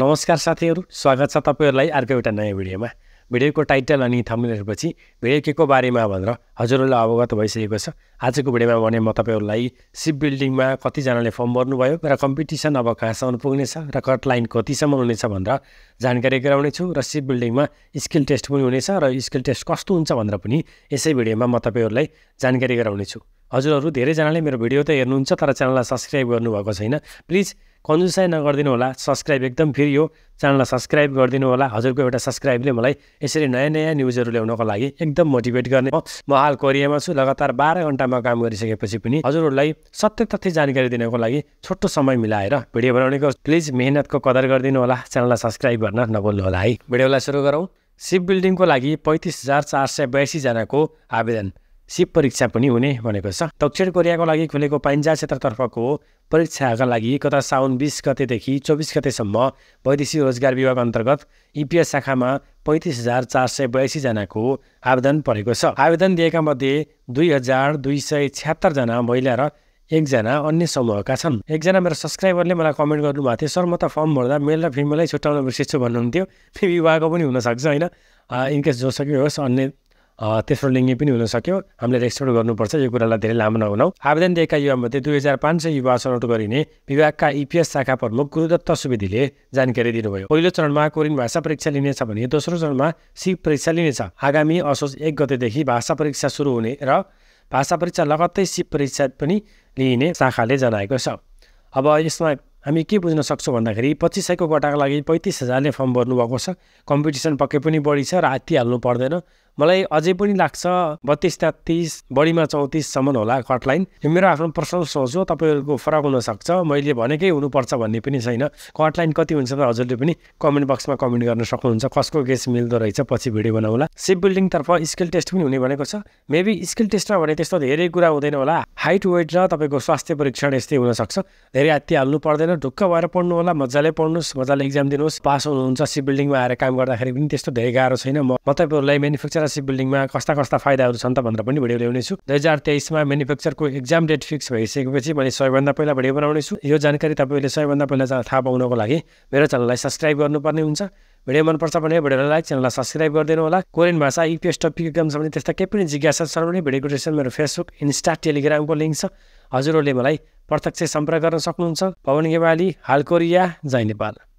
नमस्कार साथीहरू स्वागत छ तपाईँहरूलाई अर्को एउटा नयाँ भिडियोमा भिडियोको टाइटल अनि पछि भिडियो के को बारेमा भनेर हजुरहरूलाई अवगत भइसकेको छ आजको भिडियोमा भने म तपाईँहरूलाई सिप बिल्डिङमा कतिजनाले फर्म भर्नुभयो र कम्पिटिसन अब कहाँसम्म पुग्नेछ र कट लाइन कतिसम्म हुनेछ भनेर जानकारी गराउनेछु र सिप बिल्डिङमा स्किल टेस्ट पनि हुनेछ र स्किल टेस्ट कस्तो हुन्छ भनेर पनि यसै भिडियोमा म तपाईँहरूलाई जानकारी गराउनेछु हजुरहरू धेरैजनाले मेरो भिडियो त हेर्नुहुन्छ तर च्यानललाई सब्सक्राइब गर्नुभएको छैन प्लिज कन्जुसाइ नगरिदिनु होला सब्सक्राइब एकदम फेरि यो च्यानललाई सब्सक्राइब गरिदिनु होला हजुरको एउटा सब्सक्राइबले मलाई यसरी नयाँ नयाँ न्युजहरू ल्याउनको लागि एकदम मोटिभेट गर्ने म हाल कोरियामा छु लगातार बाह्र घन्टामा काम गरिसकेपछि पनि हजुरहरूलाई सत्य तथ्य जानकारी दिनको लागि छोटो समय मिलाएर भिडियो बनाउनेको प्लिज मेहनतको कदर गरिदिनु होला च्यानललाई सब्सक्राइब गर्न नबोल्नु होला है भिडियोलाई सुरु गरौँ सिप बिल्डिङको लागि पैँतिस हजार चार सय बयासीजनाको आवेदन सिप परीक्षा पनि हुने भनेको छ दक्षिण कोरियाको लागि खुलेको पाइन्जा क्षेत्रतर्फको परीक्षाका लागि गत साउन बिस गतेदेखि चौबिस गतेसम्म वैदेशिक रोजगार विभाग अन्तर्गत इपिएस शाखामा पैँतिस हजार चार सय बयासीजनाको आवेदन परेको छ आवेदन दिएका मध्ये दुई हजार दुई सय छ्यात्तरजना महिला र एकजना अन्य समूहका छन् एकजना मेरो सब्सक्राइबरले मलाई कमेन्ट गर्नुभएको थियो सर म त फर्म भर्दा मेल र फिमेलै छुट्याउन बिर्सेछु भन्नुहुन्थ्यो फेरि विवाहको पनि हुनसक्छ होइन इनकेस जोसकै होस् अन्य तेस्रो लिङ्गी पनि हुन सक्यो हामीले रेजिस्टर गर्नुपर्छ यो कुरालाई धेरै लामो नहुनौ आवेदन दिएका युवामध्ये दुई हजार पाँच सय युवा छनौट गरिने विभागका इपिएस शाखा प्रमुख गुरुदत्त सुवेदीले जानकारी दिनुभयो पहिलो चरणमा कोरियन भाषा परीक्षा लिनेछ भने दोस्रो चरणमा सिप परीक्षा लिनेछ आगामी असोज एक गतेदेखि भाषा परीक्षा सुरु हुने र भाषा परीक्षा लगत्तै सिप परीक्षा पनि लिइने शाखाले जनाएको छ अब यसमा हामी के बुझ्न सक्छौँ भन्दाखेरि पच्चिस सयको कोटाको लागि पैँतिस हजारले फर्म भर्नुभएको छ कम्पिटिसन पक्कै पनि बढी छ र हात्ती हाल्नु पर्दैन मलाई अझै पनि लाग्छ बत्तिस तेत्तिस बढीमा चौतिससम्म होला कटलाइन यो मेरो आफ्नो पर्सनल सोच हो तपाईँहरूको फरक हुनसक्छ मैले भनेकै हुनुपर्छ भन्ने पनि छैन कटलाइन कति हुन्छ त हजुरले पनि कमेन्ट बक्समा कमेन्ट गर्न सक्नुहुन्छ कसको गेस मिल्दो रहेछ पछि भिडियो बनाउला सिप बिल्डिङतर्फ स्किल टेस्ट पनि हुने भनेको छ मेबी स्किल टेस्टमा भने त्यस्तो धेरै कुरा हुँदैन होला हाइट वेट र तपाईँको स्वास्थ्य परीक्षण यस्तै हुनसक्छ धेरै हात्ती हाल्नु पर्दैन ढुक्क भएर पढ्नु होला मजाले पढ्नुहोस् मजाले इक्जाम दिनुहोस् पास हुनुहुन्छ सिप बिल्डिङमा आएर काम गर्दाखेरि पनि त्यस्तो धेरै गाह्रो छैन म तपाईँहरूलाई म्यानुफ्याक्चर पार्टनरसिप बिल्डिङमा कस्ता कस्ता फाइदाहरू छन् त भनेर पनि भिडियो ल्याउनेछु दुई हजार तेइसमा मेनुफ्याक्चरको एक्जाम डेट फिक्स भइसकेपछि मैले सबैभन्दा पहिला भिडियो बनाउनेछु यो जानकारी तपाईँले सबैभन्दा पहिला थाहा पाउनको लागि मेरो च्यानललाई सब्सक्राइब गर्नुपर्ने हुन्छ भिडियो मनपर्छ भने भिडियोलाई लाइक च्यानललाई सब्सक्राइब गरिदिनु होला कोरियन भाषा युपिएस टपिक एक्जाम छ भने त्यस्ता केही पनि जिज्ञासा छ भने भिडियोको डिस्क्रिप्सन मेरो फेसबुक इन्स्टा टेलिग्रामको लिङ्क छ हजुरहरूले मलाई प्रत्यक्ष सम्पर्क गर्न सक्नुहुन्छ पवन गेवाली हाल कोरिया जय नेपाल